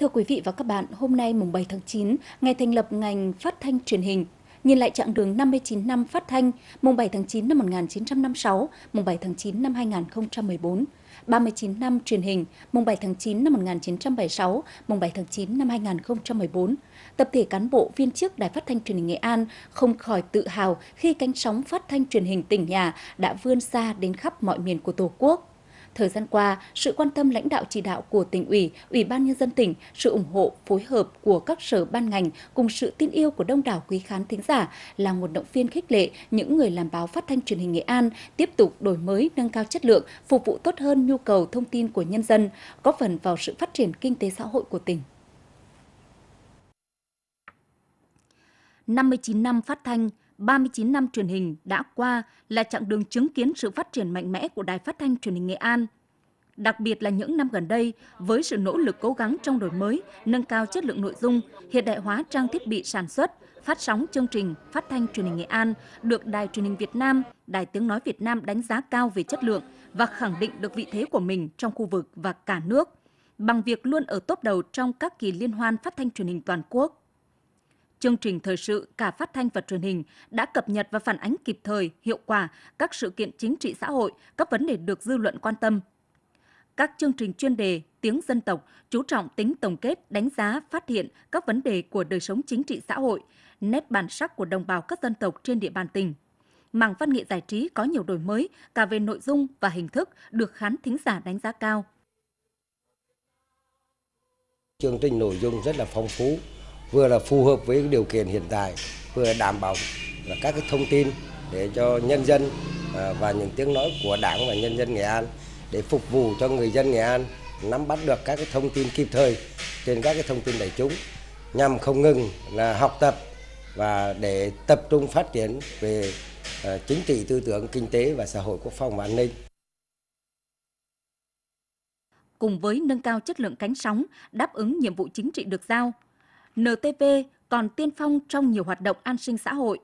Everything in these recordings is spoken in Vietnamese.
Thưa quý vị và các bạn, hôm nay mùng 7 tháng 9, ngày thành lập ngành phát thanh truyền hình. Nhìn lại chặng đường 59 năm phát thanh, mùng 7 tháng 9 năm 1956, mùng 7 tháng 9 năm 2014, 39 năm truyền hình, mùng 7 tháng 9 năm 1976, mùng 7 tháng 9 năm 2014, tập thể cán bộ viên chức Đài Phát thanh Truyền hình Nghệ An không khỏi tự hào khi cánh sóng phát thanh truyền hình tỉnh nhà đã vươn xa đến khắp mọi miền của Tổ quốc. Thời gian qua, sự quan tâm lãnh đạo chỉ đạo của tỉnh ủy, ủy ban nhân dân tỉnh, sự ủng hộ, phối hợp của các sở ban ngành cùng sự tin yêu của đông đảo quý khán thính giả là một động viên khích lệ những người làm báo phát thanh truyền hình Nghệ An tiếp tục đổi mới, nâng cao chất lượng, phục vụ tốt hơn nhu cầu thông tin của nhân dân, góp phần vào sự phát triển kinh tế xã hội của tỉnh. 59 năm phát thanh, 39 năm truyền hình đã qua là chặng đường chứng kiến sự phát triển mạnh mẽ của Đài Phát thanh Truyền hình Nghệ An. Đặc biệt là những năm gần đây, với sự nỗ lực cố gắng trong đổi mới, nâng cao chất lượng nội dung, hiện đại hóa trang thiết bị sản xuất, phát sóng chương trình Phát thanh Truyền hình Nghệ An được Đài Truyền hình Việt Nam, Đài Tiếng nói Việt Nam đánh giá cao về chất lượng và khẳng định được vị thế của mình trong khu vực và cả nước bằng việc luôn ở top đầu trong các kỳ liên hoan phát thanh truyền hình toàn quốc chương trình thời sự cả phát thanh và truyền hình đã cập nhật và phản ánh kịp thời, hiệu quả các sự kiện chính trị xã hội, các vấn đề được dư luận quan tâm. Các chương trình chuyên đề tiếng dân tộc chú trọng tính tổng kết, đánh giá, phát hiện các vấn đề của đời sống chính trị xã hội, nét bản sắc của đồng bào các dân tộc trên địa bàn tỉnh. Mảng văn nghệ giải trí có nhiều đổi mới cả về nội dung và hình thức được khán thính giả đánh giá cao. Chương trình nội dung rất là phong phú, vừa là phù hợp với điều kiện hiện tại, vừa đảm bảo là các cái thông tin để cho nhân dân à, và những tiếng nói của Đảng và nhân dân Nghệ An để phục vụ cho người dân Nghệ An nắm bắt được các cái thông tin kịp thời trên các cái thông tin đại chúng nhằm không ngừng là học tập và để tập trung phát triển về à, chính trị tư tưởng kinh tế và xã hội quốc phòng và an ninh cùng với nâng cao chất lượng cánh sóng, đáp ứng nhiệm vụ chính trị được giao, NTP còn tiên phong trong nhiều hoạt động an sinh xã hội.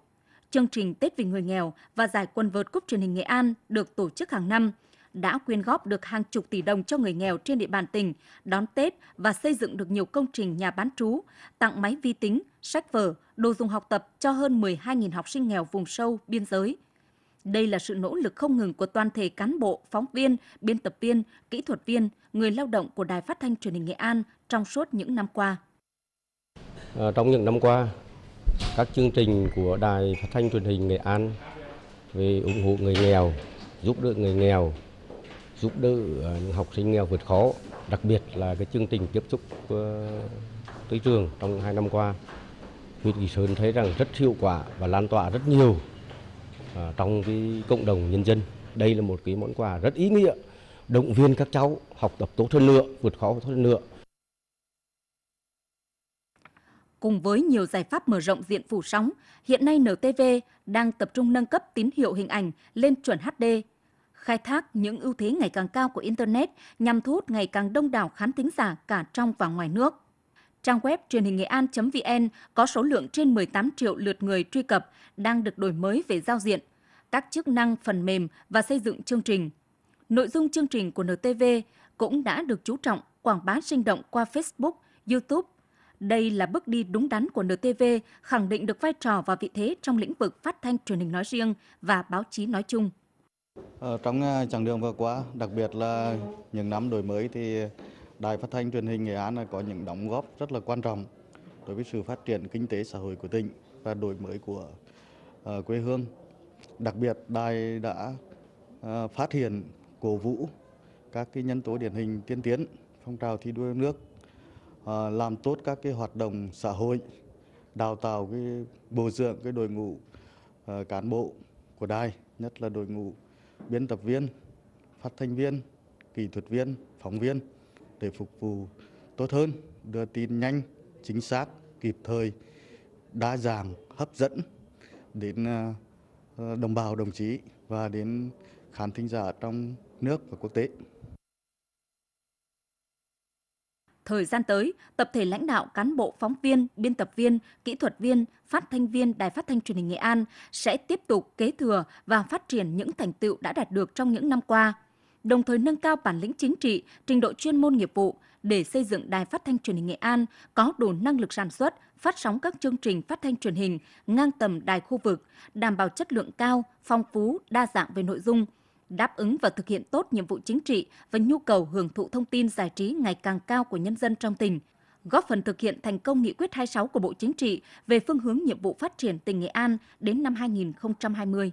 Chương trình Tết vì người nghèo và giải quần vợt cúp truyền hình Nghệ An được tổ chức hàng năm đã quyên góp được hàng chục tỷ đồng cho người nghèo trên địa bàn tỉnh đón Tết và xây dựng được nhiều công trình nhà bán trú, tặng máy vi tính, sách vở, đồ dùng học tập cho hơn 12.000 học sinh nghèo vùng sâu, biên giới. Đây là sự nỗ lực không ngừng của toàn thể cán bộ, phóng viên, biên tập viên, kỹ thuật viên, người lao động của Đài Phát thanh Truyền hình Nghệ An trong suốt những năm qua. Ờ, trong những năm qua, các chương trình của Đài Phát thanh Truyền hình Nghệ An về ủng hộ người nghèo, giúp đỡ người nghèo, giúp đỡ ờ, những học sinh nghèo vượt khó, đặc biệt là cái chương trình tiếp xúc ờ, tới trường trong hai năm qua. Huyện Kỳ Sơn thấy rằng rất hiệu quả và lan tỏa rất nhiều trong cái cộng đồng nhân dân. Đây là một cái món quà rất ý nghĩa, động viên các cháu học tập tốt hơn nữa, vượt khó tốt hơn nữa. Cùng với nhiều giải pháp mở rộng diện phủ sóng, hiện nay NTV đang tập trung nâng cấp tín hiệu hình ảnh lên chuẩn HD, khai thác những ưu thế ngày càng cao của Internet nhằm thu hút ngày càng đông đảo khán thính giả cả trong và ngoài nước. Trang web truyền hình nghệ an.vn có số lượng trên 18 triệu lượt người truy cập đang được đổi mới về giao diện, các chức năng phần mềm và xây dựng chương trình. Nội dung chương trình của NTV cũng đã được chú trọng quảng bá sinh động qua Facebook, YouTube đây là bước đi đúng đắn của NTV, khẳng định được vai trò và vị thế trong lĩnh vực phát thanh truyền hình nói riêng và báo chí nói chung. Ở ờ, trong à, chặng đường vừa qua, đặc biệt là những năm đổi mới thì Đài Phát thanh Truyền hình Nghệ An có những đóng góp rất là quan trọng đối với sự phát triển kinh tế xã hội của tỉnh và đổi mới của ờ, quê hương. Đặc biệt, Đài đã ờ, phát hiện, cổ vũ các cái nhân tố điển hình tiên tiến phong trào thi đua nước Ờ, làm tốt các cái hoạt động xã hội, đào tạo cái bồi dưỡng cái đội ngũ ờ, cán bộ của đài, nhất là đội ngũ biên tập viên, phát thanh viên, kỹ thuật viên, phóng viên để phục vụ tốt hơn, đưa tin nhanh, chính xác, kịp thời, đa dạng, hấp dẫn đến ờ, đồng bào đồng chí và đến khán thính giả trong nước và quốc tế. Thời gian tới, tập thể lãnh đạo cán bộ phóng viên, biên tập viên, kỹ thuật viên, phát thanh viên Đài Phát thanh Truyền hình Nghệ An sẽ tiếp tục kế thừa và phát triển những thành tựu đã đạt được trong những năm qua, đồng thời nâng cao bản lĩnh chính trị, trình độ chuyên môn nghiệp vụ để xây dựng Đài Phát thanh Truyền hình Nghệ An có đủ năng lực sản xuất, phát sóng các chương trình phát thanh truyền hình ngang tầm đài khu vực, đảm bảo chất lượng cao, phong phú, đa dạng về nội dung, đáp ứng và thực hiện tốt nhiệm vụ chính trị và nhu cầu hưởng thụ thông tin giải trí ngày càng cao của nhân dân trong tỉnh, góp phần thực hiện thành công nghị quyết 26 của Bộ Chính trị về phương hướng nhiệm vụ phát triển tỉnh Nghệ An đến năm 2020.